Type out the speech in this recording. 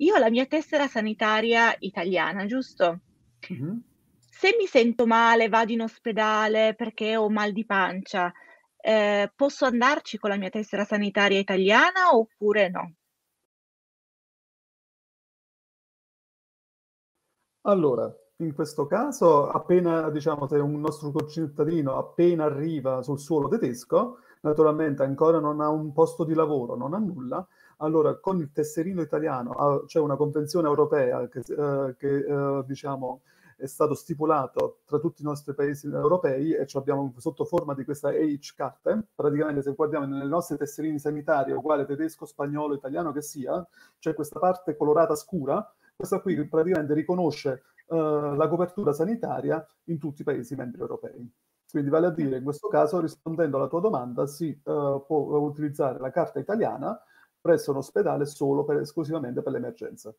io ho la mia tessera sanitaria italiana, giusto? Mm-hmm. Se mi sento male, vado in ospedale perché ho mal di pancia, eh, posso andarci con la mia tessera sanitaria italiana oppure no? Allora, in questo caso, appena diciamo, se un nostro concittadino appena arriva sul suolo tedesco, naturalmente ancora non ha un posto di lavoro, non ha nulla, allora con il tesserino italiano ah, c'è cioè una convenzione europea che, eh, che eh, diciamo, è stato stipulato tra tutti i nostri paesi europei e ci abbiamo sotto forma di questa EH carte. Praticamente se guardiamo nelle nostre tesserini sanitari, uguale tedesco, spagnolo, italiano che sia, c'è questa parte colorata scura. Questa qui praticamente riconosce eh, la copertura sanitaria in tutti i Paesi membri europei. Quindi vale a dire, in questo caso, rispondendo alla tua domanda, si eh, può utilizzare la carta italiana presso un ospedale solo per, esclusivamente per l'emergenza.